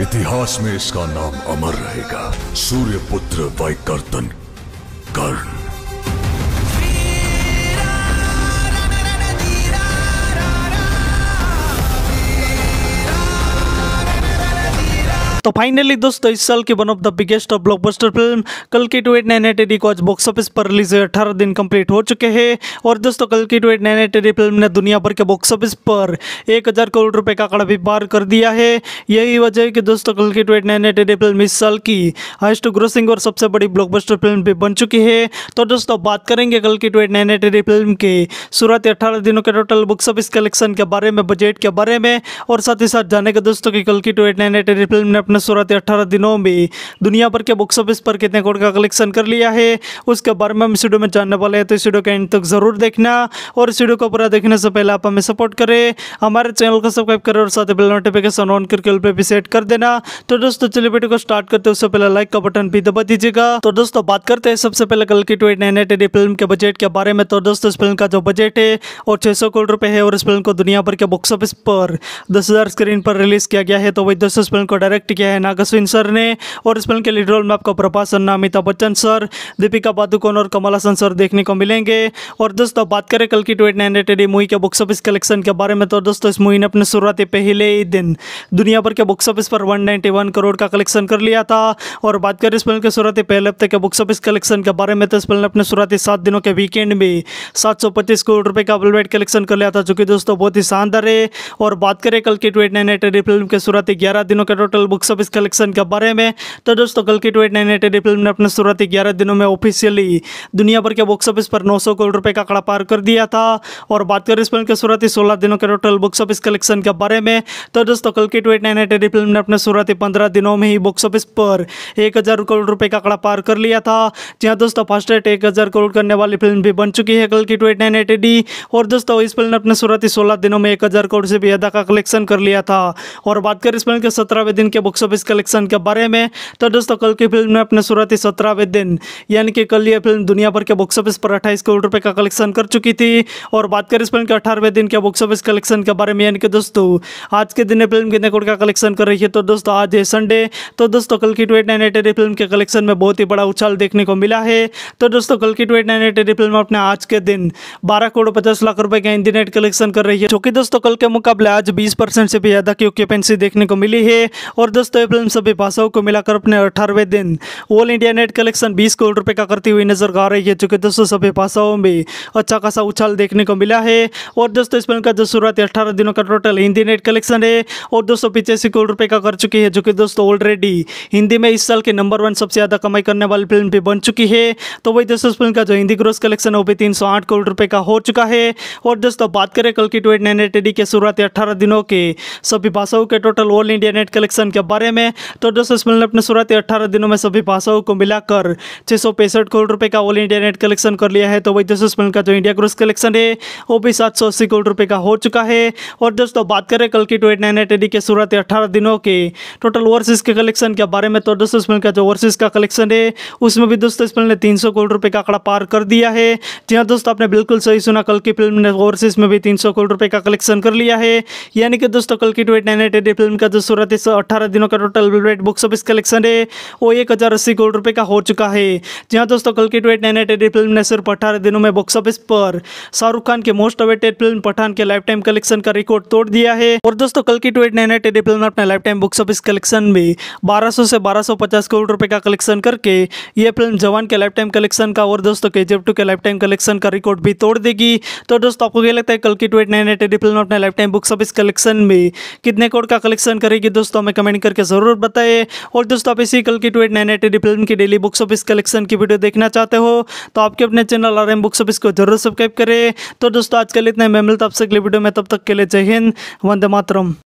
इतिहास में इसका नाम अमर रहेगा सूर्य पुत्र वैकर्तन कर्ण तो फाइनली दोस्तों इस साल की one of the biggest of blockbuster film कल की two eight nine eight AD को आज बॉक्स ऑफिस पर रिलीज हुए अठारह दिन कंप्लीट हो चुके हैं और दोस्तों कल की two eight nine eight AD film ने दुनिया भर के बॉक्स ऑफिस पर एक हज़ार करोड़ रुपये का आंकड़ा भी पार कर दिया है यही वजह है कि दोस्तों कल की two eight nine eight AD film इस साल की हाइस्ट ग्रोसिंग और सबसे बड़ी ब्लॉकबस्टर फिल्म भी बन चुकी है तो दोस्तों बात करेंगे कल की two eight nine eight AD film के शुरुआती अठारह दिनों के टोटल बॉक्स ऑफिस कलेक्शन के बारे में बजट के बारे में और साथ ही साथ जाने के दोस्तों की कल की two eight nine eight AD film ने अपना ने सूरत अट्ठारह दिनों में दुनिया भर के बुक्स ऑफिस पर कितने करोड़ का कलेक्शन कर लिया है उसके बारे में हम इस वीडियो में जानने वाले हैं तो इस वीडियो के एंड तक ज़रूर देखना और इस वीडियो को पूरा देखने से पहले आप हमें सपोर्ट करें हमारे चैनल को सब्सक्राइब करें और साथ ही बेल नोटिफिकेशन ऑन करके उल पर भी सेट कर देना तो दोस्तों चलिए वीडियो को स्टार्ट करते उससे पहले लाइक का बटन भी दबा दीजिएगा तो दोस्तों बात करते हैं सबसे पहले कल की ट्वीट नैन फिल्म के बजट के बारे में तो दोस्तों इस फिल्म का जो बजट है और छः सौ करोड़ रुपये है और इस फिल्म को दुनिया भर के बॉक्स ऑफिस पर दस हज़ार स्क्रीन पर रिलीज़ किया गया है तो वही दोस्तों इस फिल्म को डायरेक्ट किया किया है नागस्विन सर ने और इस फिल्म के लीड रोल में आपको प्रभास अन्ना अमिताभ बच्चन सर दीपिका पादुकोण और कमला हसन सर देखने को मिलेंगे और दोस्तों बात करें कल की ट्वेंटी नाइन रेटेड मूवी के बुक्स ऑफिस कलेक्शन के बारे में तो दोस्तों इस मूवी ने अपने शुरुआती पहले ही दिन दुनिया भर के बुक्स ऑफिस पर वन करोड़ का कलेक्शन कर लिया था और बात करें इस फिल्म के शुरुआती पहले हफ्ते के बुक्स ऑफिस कलेक्शन के बारे में तो इस फिल्म ने अपने शुरुआती सात दिनों के वीकेंड में सात करोड़ रुपये का वर्ल्ड कलेक्शन कर लिया था जो कि दोस्तों बहुत ही शानदार है और बात करें कल की ट्वेंटी नाइन रेटेड फिल्म के शुरुआती ग्यारह दिनों के टोटल बुक्स ऑफिस कलेक्शन के बारे में तो दोस्तों कल की ट्वेट नाइन एटेड फिल्म ने अपने शुरुआती ग्यारह दिनों में ऑफिशियली दुनिया भर के बॉक्स ऑफिस पर नौ करोड़ रुपये का आंकड़ा पार कर दिया था और बात करें इस फिल्म के शुरुआती सोलह दिनों के टोटल बॉक्स ऑफिस कलेक्शन के बारे में तो दोस्तों कल की ट्वेट नाइन एटेड फिल्म ने अपने शुरुआती पंद्रह दिनों में ही बॉक्स ऑफिस पर एक करोड़ रुपये का आंकड़ा पार कर लिया था जहाँ दोस्तों फर्स्ट रेट एक करोड़ करने वाली फिल्म भी बन चुकी है कल की ट्वेट नाइन एटेड और दोस्तों इस फिल्म ने अपने शुरुआती सोलह दिनों में एक करोड़ से भी अदा का कलेक्शन कर लिया था और बात करें इस फिल्म के सत्रहवें दिन के बॉक्स बॉक्स ऑफिस कलेक्शन के बारे में तो दोस्तों कल की फिल्म ने अपने शुरुआती सत्रहवें दिन यानी कि कल ये फिल्म दुनिया भर के बॉक्स ऑफिस पर अट्ठाईस करोड़ रुपये का कलेक्शन कर चुकी थी और बात करें इस फिल्म के अठारहवें दिन के बॉक्स ऑफिस कलेक्शन के बारे में यानी कि दोस्तों आज के दिन फिल्म कितने करोड़ का कलेक्शन कर रही है तो दोस्तों आज है संडे तो दोस्तों कल की ट्वेट नाइन फिल्म के कलेक्शन में बहुत ही बड़ा उछाल देखने को मिला है तो दोस्तों कल की ट्वेट नाइन फिल्म अपने आज के दिन बारह करोड़ पचास लाख रुपए का हिंदी नेट कलेक्शन कर रही है जो कि दोस्तों कल के मुकाबले आज बीस परसेंट से भी ज़्यादा की ऑक्यूपेंसी देखने को मिली है और दोस्तों दोस्तों ये फिल्म सभी भाषाओं को मिलाकर अपने अठारहवें दिन ऑल इंडिया नेट कलेक्शन बीस करोड़ रुपए का करती हुई नजर आ रही है चूँकि दोस्तों सभी भाषाओं में अच्छा खासा उछाल देखने को मिला है और दोस्तों इस फिल्म का जो शुरुआत अठारह दिनों का टोटल हिंदी नेट कलेक्शन है और दोस्तों पिचासी करोड़ रुपये का कर चुकी है जो कि दोस्तों ऑलरेडी हिंदी में इस साल के नंबर वन सबसे ज़्यादा कमाई करने वाली फिल्म भी बन चुकी है तो वही दोस्तों इस फिल्म का जो हिंदी ग्रोस कलेक्शन है वो भी तीन करोड़ रुपये का हो चुका है और दोस्तों बात करें कल की ट्वेट नैन के शुरुआती अठारह दिनों के सभी भाषाओं के total all India net collection के बाद बारे में तो दोस्तों इस अपने सूरत अट्ठारह दिनों में सभी भाषाओं को मिलाकर छः सौ पैंसठ करोड़ रुपये का ऑल इंडिया नेट कलेक्शन कर लिया है तो वही दोस्तों इस का जो इंडिया ग्रोस कलेक्शन है वो भी सात सौ अस्सी करोड़ रुपये का हो चुका है और दोस्तों बात करें कल की टू नाइन एटी के सूरत अट्ठारह दिनों के टोटल ओवरसीज़ के कलेक्शन के बारे में तो दोस्तों इस का जो ओवरसीज़ का कलेक्शन है उसमें भी दोस्तों इस ने तीन सौ करोड़ रुपये का आंकड़ा पार कर दिया है जी हाँ दोस्तों आपने बिल्कुल सही सुना कल की फिल्म ने ओवरसीज़ में भी तीन सौ करोड़ रुपए का कलेक्शन कर लिया है यानी कि दोस्तों कल की टू नाइन एटी फिल्म का जो सूरत है दिनों दोस्तों का टोटल वेट बुक्स ऑफिस कलेक्शन है वो एक हज़ार अस्सी करोड़ रुपये का हो चुका है जी हाँ दोस्तों कल की ट्वेट नैन एटेड फिल्म ने सिर्फ अठारह दिनों में बुक्स ऑफिस पर शाहरुख खान के मोस्ट अवेटेड फिल्म पठान के लाइफ टाइम कलेक्शन का रिकॉर्ड तोड़ दिया है और दोस्तों कल की ट्वेट नैन एटेड फिल्म ने अपने lifetime box office collection में 1200 से 1250 करोड़ रुपये का कलेक्शन करके ये फिल्म जवान के लाइफ टाइम कलेक्शन का और दोस्तों के जेफ टू के लाइफ टाइम कलेक्शन का रिकॉर्ड भी तोड़ देगी तो दोस्तों आपको क्या लगता है कल की ट्वेट नैन एटेड फिल्म अपने lifetime box office collection में कितने करोड़ का कलेक्शन करेगी दोस्तों हमें कमेंट करके करके ज़रूर बताए और दोस्तों आप इसी कल की ट्वेट नाइन एटी फिल्म की डेली बुक्स ऑफिस कलेक्शन की वीडियो देखना चाहते हो तो आपके अपने channel R M books office को जरूर सब्सक्राइब करें तो दोस्तों आजकल इतना मैं मिलता आपसे अगले वीडियो में तब तक के लिए जय हिंद वंदे मातरम